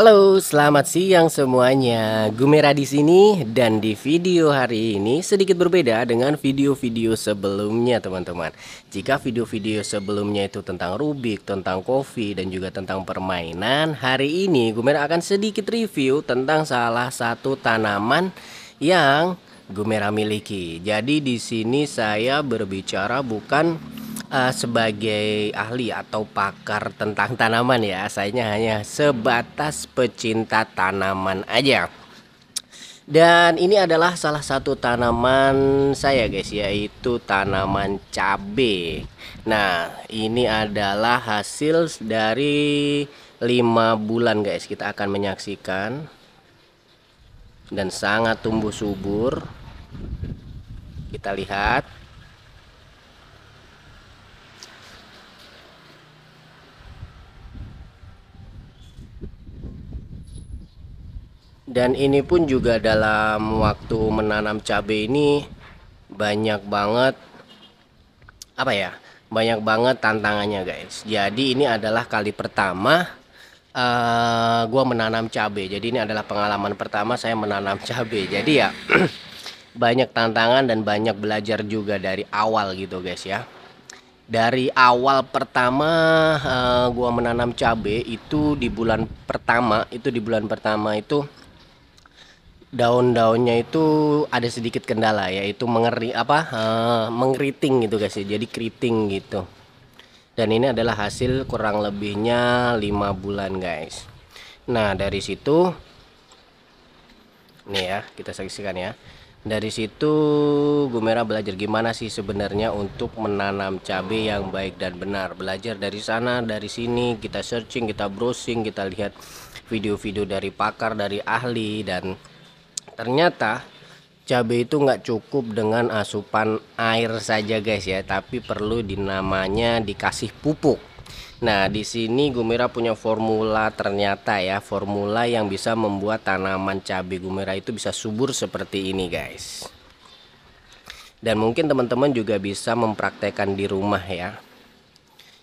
Halo, selamat siang semuanya. Gumera di sini dan di video hari ini sedikit berbeda dengan video-video sebelumnya, teman-teman. Jika video-video sebelumnya itu tentang Rubik, tentang kopi dan juga tentang permainan, hari ini Gumera akan sedikit review tentang salah satu tanaman yang Gumera miliki. Jadi di sini saya berbicara bukan uh, sebagai ahli atau pakar tentang tanaman ya saya hanya sebatas pecinta tanaman aja dan ini adalah salah satu tanaman saya guys yaitu tanaman cabe Nah ini adalah hasil dari 5 bulan guys kita akan menyaksikan Dan sangat tumbuh subur Kita lihat dan ini pun juga dalam waktu menanam cabe ini banyak banget apa ya banyak banget tantangannya guys jadi ini adalah kali pertama uh, eh, gue menanam cabe jadi ini adalah pengalaman pertama saya menanam cabe jadi ya banyak tantangan dan banyak belajar juga dari awal gitu guys ya dari awal pertama uh, gua menanam cabe itu di bulan pertama itu di bulan pertama itu daun-daunnya itu ada sedikit kendala yaitu mengeri apa uh, eh, mengkriting gitu guys ya jadi keriting gitu dan ini adalah hasil kurang lebihnya lima bulan guys nah dari situ nih ya kita saksikan ya dari situ Gumera belajar gimana sih sebenarnya untuk menanam cabai yang baik dan benar belajar dari sana dari sini kita searching kita browsing kita lihat video-video dari pakar dari ahli dan Ternyata cabai itu nggak cukup dengan asupan air saja guys ya, tapi perlu dinamanya dikasih pupuk. Nah, di sini gumera punya formula ternyata ya, formula yang bisa membuat tanaman cabai gumera itu bisa subur seperti ini guys. Dan mungkin teman-teman juga bisa mempraktekkan di rumah ya.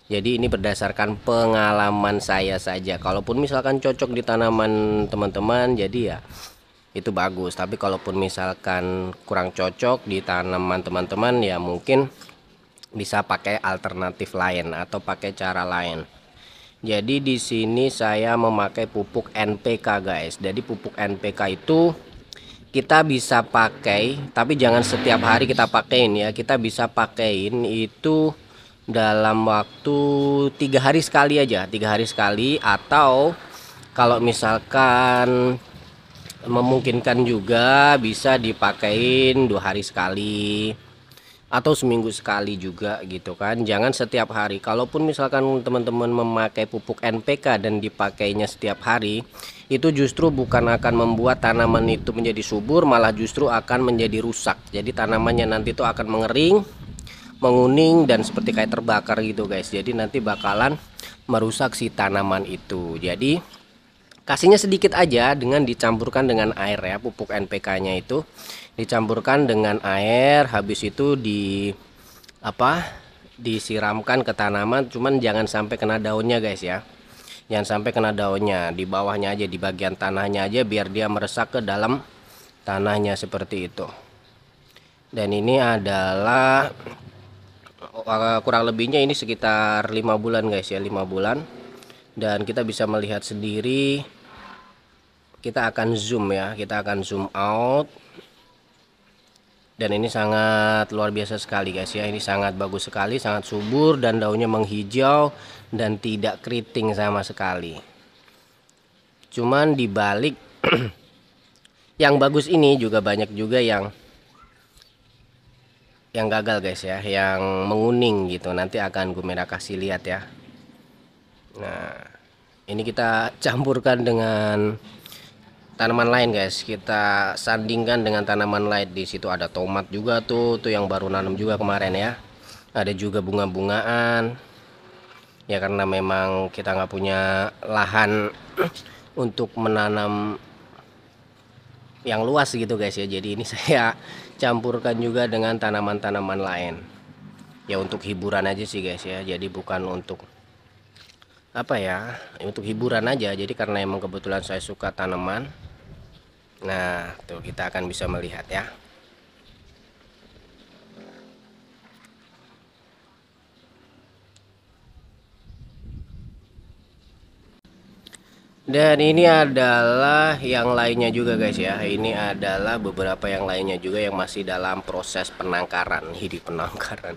Jadi ini berdasarkan pengalaman saya saja. Kalaupun misalkan cocok di tanaman teman-teman, jadi ya itu bagus tapi kalaupun misalkan kurang cocok di tanaman teman-teman ya mungkin bisa pakai alternatif lain atau pakai cara lain jadi di sini saya memakai pupuk NPK guys jadi pupuk NPK itu kita bisa pakai tapi jangan setiap hari kita pakaiin ya kita bisa pakaiin itu dalam waktu tiga hari sekali aja tiga hari sekali atau kalau misalkan memungkinkan juga bisa dipakein dua hari sekali atau seminggu sekali juga gitu kan jangan setiap hari kalaupun misalkan teman-teman memakai pupuk NPK dan dipakainya setiap hari itu justru bukan akan membuat tanaman itu menjadi subur malah justru akan menjadi rusak jadi tanamannya nanti itu akan mengering menguning dan seperti kayak terbakar gitu guys jadi nanti bakalan merusak si tanaman itu jadi Kasihnya sedikit aja dengan dicampurkan dengan air ya, pupuk NPK-nya itu dicampurkan dengan air, habis itu di apa? disiramkan ke tanaman, cuman jangan sampai kena daunnya guys ya. Jangan sampai kena daunnya, di bawahnya aja, di bagian tanahnya aja biar dia meresap ke dalam tanahnya seperti itu. Dan ini adalah eh, kurang lebihnya ini sekitar lima bulan guys ya, lima bulan dan kita bisa melihat sendiri kita akan zoom ya kita akan zoom out dan ini sangat luar biasa sekali guys ya ini sangat bagus sekali sangat subur dan daunnya menghijau dan tidak keriting sama sekali cuman dibalik yang bagus ini juga banyak juga yang yang gagal guys ya yang menguning gitu nanti akan gue merah kasih lihat ya nah ini kita campurkan dengan tanaman lain guys kita sandingkan dengan tanaman lain di situ ada tomat juga tuh tuh yang baru nanam juga kemarin ya ada juga bunga-bungaan ya karena memang kita nggak punya lahan untuk menanam yang luas gitu guys ya jadi ini saya campurkan juga dengan tanaman-tanaman lain ya untuk hiburan aja sih guys ya jadi bukan untuk apa ya untuk hiburan aja jadi karena emang kebetulan saya suka tanaman Nah, tuh kita akan bisa melihat ya. Dan ini adalah yang lainnya juga guys ya. Ini adalah beberapa yang lainnya juga yang masih dalam proses penangkaran, hidup penangkaran.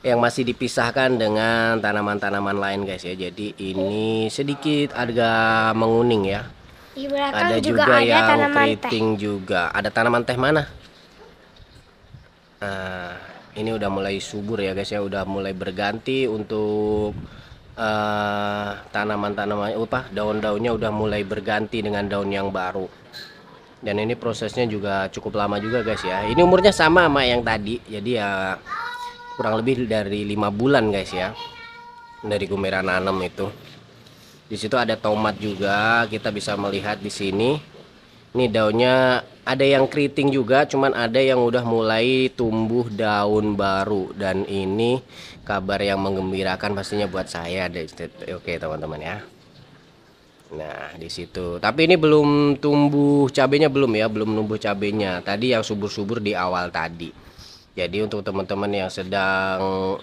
Yang masih dipisahkan dengan tanaman-tanaman lain guys ya. Jadi ini sedikit agak menguning ya di belakang ada juga, juga ada yang tanaman keriting teh. juga. Ada tanaman teh mana? Nah, ini udah mulai subur ya guys ya, udah mulai berganti untuk uh, tanaman-tanaman apa daun-daunnya udah mulai berganti dengan daun yang baru. Dan ini prosesnya juga cukup lama juga guys ya. Ini umurnya sama sama yang tadi. Jadi ya kurang lebih dari lima bulan guys ya. Dari Gumera nanam itu. Di situ ada tomat juga, kita bisa melihat di sini. Ini daunnya ada yang keriting juga, cuman ada yang udah mulai tumbuh daun baru dan ini kabar yang menggembirakan pastinya buat saya. Oke, teman-teman ya. Nah, di situ. Tapi ini belum tumbuh cabenya belum ya, belum tumbuh cabenya. Tadi yang subur-subur di awal tadi. Jadi untuk teman-teman yang sedang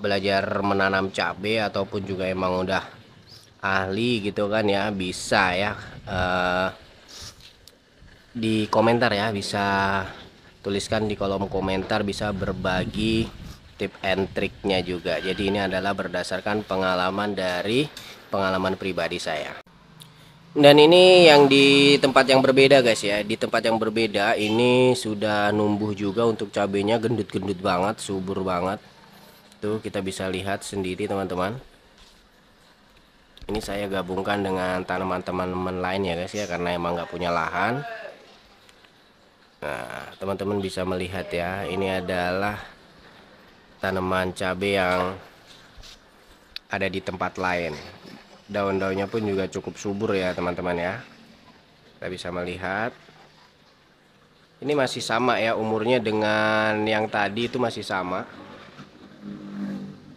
belajar menanam cabai ataupun juga emang udah ahli gitu kan ya bisa ya uh, di komentar ya bisa tuliskan di kolom komentar bisa berbagi tip and triknya juga jadi ini adalah berdasarkan pengalaman dari pengalaman pribadi saya dan ini yang di tempat yang berbeda guys ya di tempat yang berbeda ini sudah numbuh juga untuk cabenya gendut-gendut banget subur banget tuh kita bisa lihat sendiri teman-teman ini saya gabungkan dengan tanaman teman-teman lain ya guys ya karena emang nggak punya lahan nah teman-teman bisa melihat ya ini adalah tanaman cabe yang ada di tempat lain daun-daunnya pun juga cukup subur ya teman-teman ya kita bisa melihat ini masih sama ya umurnya dengan yang tadi itu masih sama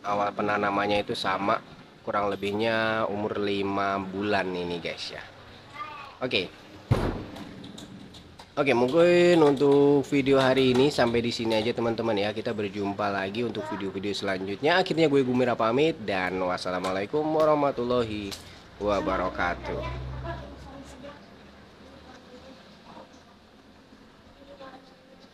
awal penanamannya itu sama kurang lebihnya umur 5 bulan ini guys ya oke okay. Oke, mungkin untuk video hari ini sampai di sini aja teman-teman ya. Kita berjumpa lagi untuk video-video selanjutnya. Akhirnya gue Gumira pamit dan wassalamualaikum warahmatullahi wabarakatuh.